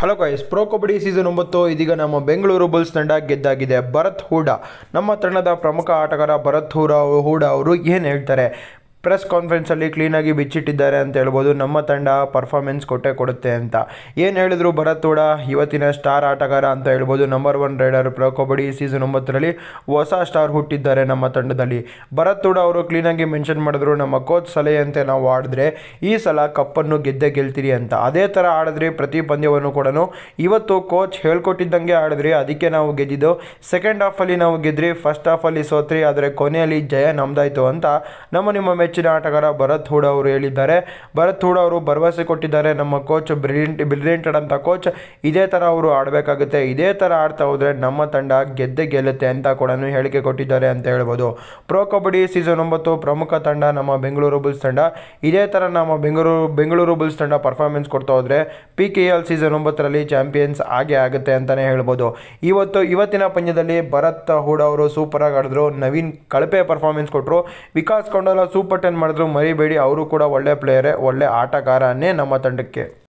hello guys pro kabaddi season ಒಂಬತ್ತು ಇದೀಗ ನಮ್ಮ ಬೆಂಗಳೂರು ಬುಲ್ಸ್ ತಂಡ ಗೆದ್ದಾಗಿದೆ ಭರತ್ ಹೂಡಾ ನಮ್ಮ ತಂಡದ ಪ್ರಮುಖ ಆಟಗಾರ ಭರತ್ ಹೂರಾ ಹೂಡಾ ಅವರು ಏನು ಹೇಳ್ತಾರೆ ಪ್ರೆಸ್ ಕಾನ್ಫರೆನ್ಸಲ್ಲಿ ಕ್ಲೀನಾಗಿ ಬಿಚ್ಚಿಟ್ಟಿದ್ದಾರೆ ಅಂತ ಹೇಳ್ಬೋದು ನಮ್ಮ ತಂಡ ಪರ್ಫಾರ್ಮೆನ್ಸ್ ಕೊಟ್ಟೆ ಕೊಡುತ್ತೆ ಅಂತ ಏನು ಹೇಳಿದ್ರು ಭರತ್ ಕೂಡ ಇವತ್ತಿನ ಸ್ಟಾರ್ ಆಟಗಾರ ಅಂತ ಹೇಳ್ಬೋದು number one raider pro kabaddi season ಒಂಬತ್ತರಲ್ಲಿ ಹೊಸ ಸ್ಟಾರ್ ಹುಟ್ಟಿದ್ದಾರೆ ನಮ್ಮ ತಂಡದಲ್ಲಿ ಭರತ್ ಕೂಡ ಅವರು ಕ್ಲೀನಾಗಿ ಮೆನ್ಷನ್ ಮಾಡಿದ್ರು ನಮ್ಮ ಕೋಚ್ ಸಲಹೆಯಂತೆ ನಾವು ಆಡಿದ್ರೆ ಈ ಸಲ ಕಪ್ಪನ್ನು ಗೆದ್ದೆ ಗೆಲ್ತೀರಿ ಅಂತ ಅದೇ ಥರ ಆಡಿದ್ರೆ ಪ್ರತಿ ಪಂದ್ಯವನ್ನು ಕೂಡ ಇವತ್ತು ಕೋಚ್ ಹೇಳ್ಕೊಟ್ಟಿದ್ದಂಗೆ ಆಡಿದ್ರಿ ಅದಕ್ಕೆ ನಾವು ಗೆದ್ದಿದ್ದು ಸೆಕೆಂಡ್ ಹಾಫಲ್ಲಿ ನಾವು ಗೆದ್ರಿ ಫಸ್ಟ್ ಹಾಫಲ್ಲಿ ಸೋತ್ರಿ ಆದರೆ ಕೊನೆಯಲ್ಲಿ ಜಯ ನಮ್ದಾಯಿತು ಅಂತ ನಮ್ಮ ನಿಮ್ಮ ಮೆಚ್ಚು ನೆಚ್ಚಿನ ಆಟಗಾರ ಭರತ್ ಹೂಡ ಅವರು ಹೇಳಿದ್ದಾರೆ ಭರತ್ ಹೂಡ ಅವರು ಭರವಸೆ ಕೊಟ್ಟಿದ್ದಾರೆ ನಮ್ಮ ಕೋಚ್ ಬ್ರಿಲಿಯಂಟ್ ಬ್ರಿಲಿಯಂಟೆಡ್ ಅಂತ ಕೋಚ್ ಇದೇ ಥರ ಅವರು ಆಡಬೇಕಾಗುತ್ತೆ ಇದೇ ಥರ ಆಡ್ತಾ ಹೋದರೆ ನಮ್ಮ ತಂಡ ಗೆದ್ದೆ ಗೆಲ್ಲುತ್ತೆ ಅಂತ ಕೂಡ ಹೇಳಿಕೆ ಕೊಟ್ಟಿದ್ದಾರೆ ಅಂತ ಹೇಳ್ಬೋದು ಪ್ರೊ ಕಬಡ್ಡಿ ಸೀಸನ್ ಒಂಬತ್ತು ಪ್ರಮುಖ ತಂಡ ನಮ್ಮ ಬೆಂಗಳೂರು ಬುಲ್ಸ್ ತಂಡ ಇದೇ ಥರ ನಮ್ಮ ಬೆಂಗಳೂರು ಬೆಂಗಳೂರು ಬುಲ್ಸ್ ತಂಡ ಪರ್ಫಾರ್ಮೆನ್ಸ್ ಕೊಡ್ತಾ ಹೋದರೆ ಪಿ ಕೆ ಎಲ್ ಸೀಸನ್ ಒಂಬತ್ತರಲ್ಲಿ ಚಾಂಪಿಯನ್ಸ್ ಹಾಗೆ ಆಗುತ್ತೆ ಅಂತಲೇ ಹೇಳ್ಬೋದು ಇವತ್ತು ಇವತ್ತಿನ ಪಂದ್ಯದಲ್ಲಿ ಭರತ್ ಹೂಡ ಅವರು ಸೂಪರಾಗಿ ಆಡಿದ್ರು ನವೀನ್ ಕಳಪೆ ಪರ್ಫಾರ್ಮೆನ್ಸ್ ಕೊಟ್ಟರು ವಿಕಾಸ್ ಕೊಂಡಲ ಸೂಪರ್ ಕ್ಯಾಪ್ಟನ್ ಮಾಡಿದ್ರು ಮರಿಬೇಡಿ ಅವರು ಕೂಡ ಒಳ್ಳೆ ಪ್ಲೇಯರೇ ಒಳ್ಳೆ ಆಟಗಾರನೇ ನಮ್ಮ ತಂಡಕ್ಕೆ